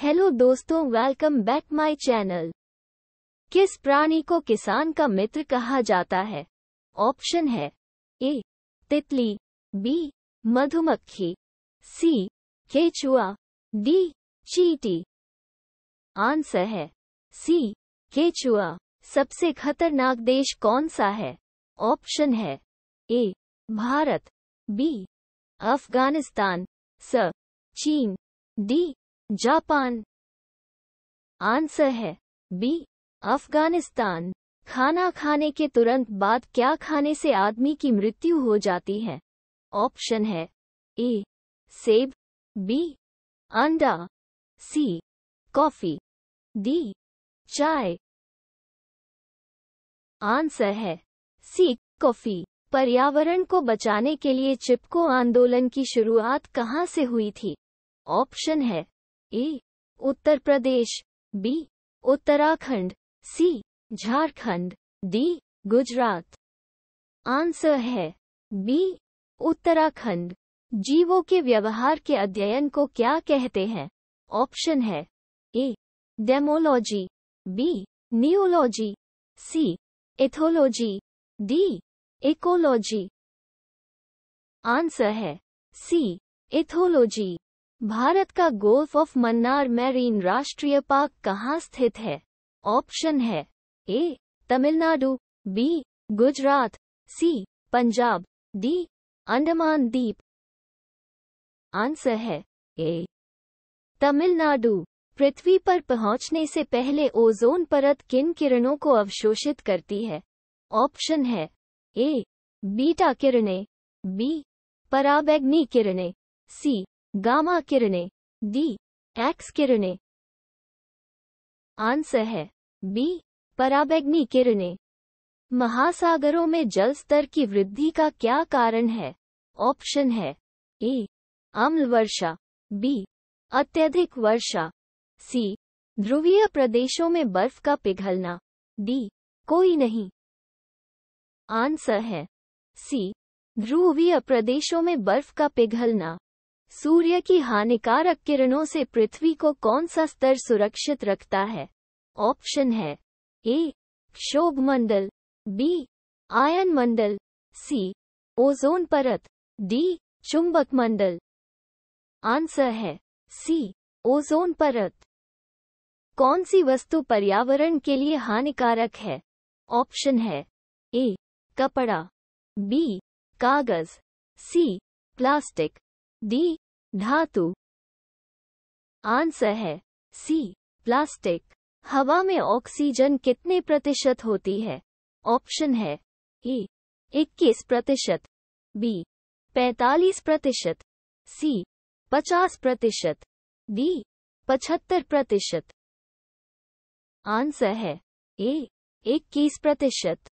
hello दोस्तों welcome back my channel किस प्राणी को किसान का मित्र कहा जाता है ऑप्शन है ए तितली बी मधुमक्खी सी केचुआ डी चीटी आंसर है सी केचुआ सबसे खतरनाक देश कौन सा है ऑप्शन है ए भारत बी अफगानिस्तान स चीन डी जापान आंसर है बी अफगानिस्तान खाना खाने के तुरंत बाद क्या खाने से आदमी की मृत्यु हो जाती है ऑप्शन है ए सेब बी अंडा सी कॉफी डी चाय आंसर है सी कॉफी पर्यावरण को बचाने के लिए चिपको आंदोलन की शुरुआत कहाँ से हुई थी ऑप्शन है A Uttar Pradesh B Uttarakhand C Jharkhand D Gujarat answer है बी उत्तराखंड जीवों के व्यवहार के अध्ययन को क्या कहते हैं ऑप्शन है A demology B neology C ethology D ecology answer है सी एथोलॉजी भारत का गोल्फ ऑफ मन्नार मैरीन राष्ट्रीय पार्क कहाँ स्थित है ऑप्शन है A Tamil Nadu B Gujarat C Punjab D Andaman द्वीप आंसर है ए तमिलनाडु पृथ्वी पर पहुंचने से पहले ओजोन परत किन किरणों को अवशोषित करती है ऑप्शन है ए बीटा किरणें बी पराबैग्नी किरणें सी गामा किरणें डी एक्स किरणें आंसर है बी पराबैग्नी किरणें महासागरों में जल स्तर की वृद्धि का क्या कारण है ऑप्शन है ए अम्ल वर्षा बी अत्यधिक वर्षा सी ध्रुवीय प्रदेशों में बर्फ का पिघलना डी कोई नहीं आंसर है सी ध्रुवीय प्रदेशों में बर्फ का पिघलना सूर्य की हानिकारक किरणों से पृथ्वी को कौन सा स्तर सुरक्षित रखता है ऑप्शन है ए क्षोभ मंडल बी आयन मंडल सी ओजोन परत डी चुंबक मंडल आंसर है सी ओजोन परत कौन सी वस्तु पर्यावरण के लिए हानिकारक है ऑप्शन है ए कपड़ा बी कागज सी प्लास्टिक डी धातु आंसर है सी प्लास्टिक हवा में ऑक्सीजन कितने प्रतिशत होती है ऑप्शन है ए e, इक्कीस प्रतिशत बी पैतालीस प्रतिशत सी पचास प्रतिशत डी पचहत्तर प्रतिशत आंसर है ए इक्कीस प्रतिशत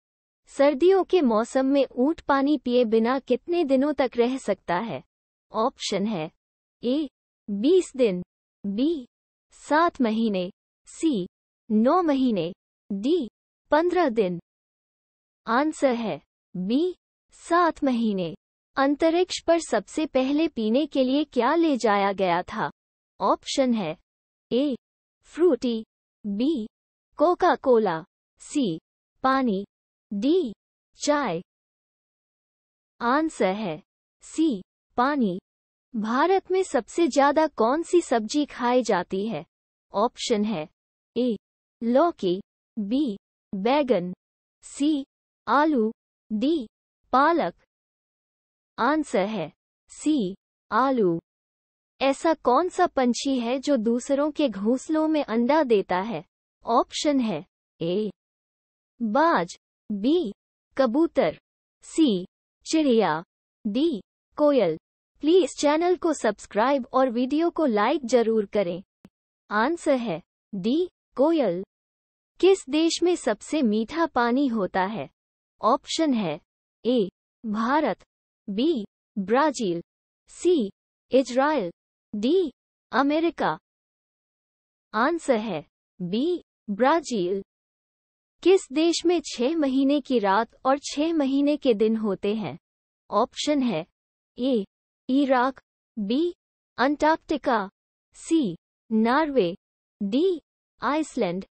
सर्दियों के मौसम में ऊंट पानी पिए बिना कितने दिनों तक रह सकता है ऑप्शन है ए बीस दिन बी सात महीने सी नौ महीने डी पंद्रह दिन आंसर है बी सात महीने अंतरिक्ष पर सबसे पहले पीने के लिए क्या ले जाया गया था ऑप्शन है A Frooti B Coca Cola C पानी डी चाय आंसर है सी पानी भारत में सबसे ज्यादा कौन सी सब्जी खाई जाती है ऑप्शन है ए लौकी बी बैगन सी आलू डी पालक आंसर है सी आलू ऐसा कौन सा पंछी है जो दूसरों के घोंसलों में अंडा देता है ऑप्शन है ए बाज बी कबूतर सी चिड़िया डी कोयल प्लीज चैनल को सब्सक्राइब और वीडियो को लाइक जरूर करें आंसर है डी कोयल किस देश में सबसे मीठा पानी होता है ऑप्शन है A Bharat B Brazil C Israel D America answer है बी ब्राजील किस देश में छह महीने की रात और छह महीने के दिन होते हैं ऑप्शन है A Iraq B Antarctica C Norway D Iceland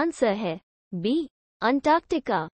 answer है बी अंटार्क्टिका